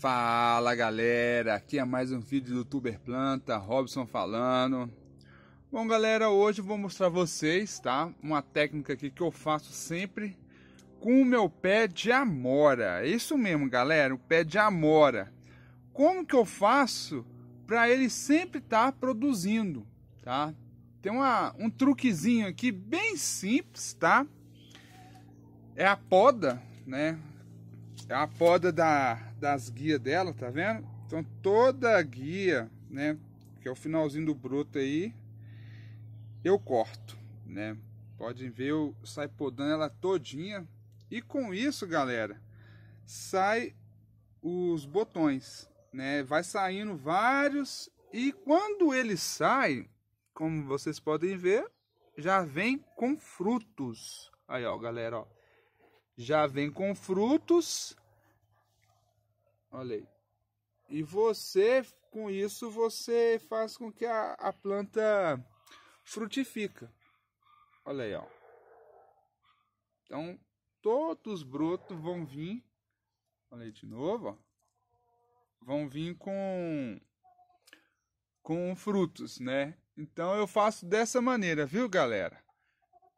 Fala galera, aqui é mais um vídeo do Tuber Planta, Robson falando. Bom galera, hoje eu vou mostrar a vocês, tá? Uma técnica aqui que eu faço sempre com o meu pé de amora. É isso mesmo galera, o pé de amora. Como que eu faço para ele sempre estar tá produzindo, tá? Tem uma, um truquezinho aqui bem simples, tá? É a poda, né? É a poda da, das guias dela, tá vendo? Então toda a guia, né? Que é o finalzinho do broto aí, eu corto, né? Podem ver, eu saio podando ela todinha. E com isso, galera, sai os botões, né? Vai saindo vários e quando ele sai, como vocês podem ver, já vem com frutos. Aí, ó, galera, ó. Já vem com frutos Olha aí. E você, com isso, você faz com que a, a planta frutifica. Olha aí, ó. Então, todos os brotos vão vir, olha aí de novo, ó, vão vir com, com frutos, né? Então, eu faço dessa maneira, viu, galera?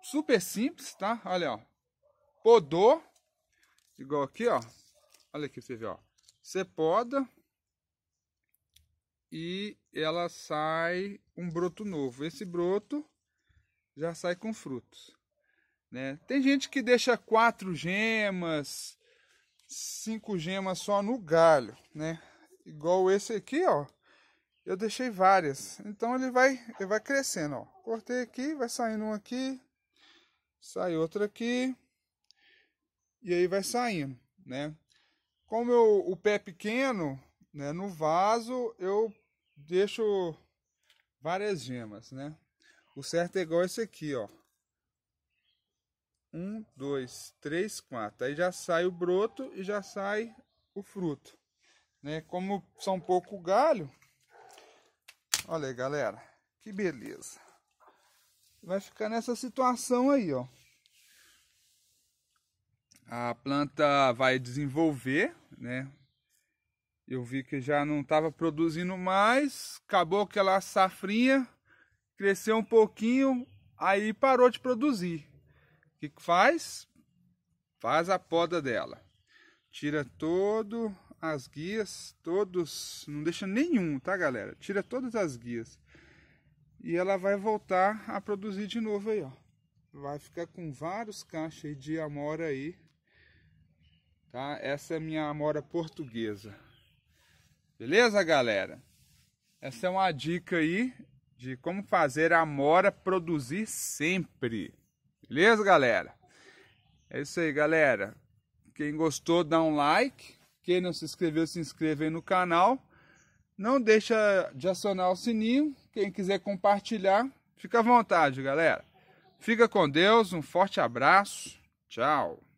Super simples, tá? Olha, ó. Podou, igual aqui, ó. Olha aqui você vê ó você poda e ela sai um broto novo. Esse broto já sai com frutos. Né? Tem gente que deixa quatro gemas, cinco gemas só no galho, né? Igual esse aqui, ó. Eu deixei várias. Então ele vai, ele vai crescendo, ó. Cortei aqui, vai saindo um aqui, sai outra aqui. E aí vai saindo, né? Como eu, o pé é pequeno, né, no vaso eu deixo várias gemas, né? O certo é igual esse aqui, ó. Um, dois, três, quatro. Aí já sai o broto e já sai o fruto. Né? Como são pouco galho, olha aí, galera, que beleza. Vai ficar nessa situação aí, ó. A planta vai desenvolver, né? Eu vi que já não estava produzindo mais, acabou aquela safrinha, cresceu um pouquinho, aí parou de produzir. O que, que faz? Faz a poda dela. Tira todo as guias, todos, não deixa nenhum, tá galera? Tira todas as guias. E ela vai voltar a produzir de novo aí, ó. Vai ficar com vários cachos de amora aí Tá? Essa é minha amora portuguesa. Beleza, galera? Essa é uma dica aí de como fazer a amora produzir sempre. Beleza, galera? É isso aí, galera. Quem gostou, dá um like. Quem não se inscreveu, se inscreva aí no canal. Não deixa de acionar o sininho. Quem quiser compartilhar, fica à vontade, galera. Fica com Deus, um forte abraço. Tchau.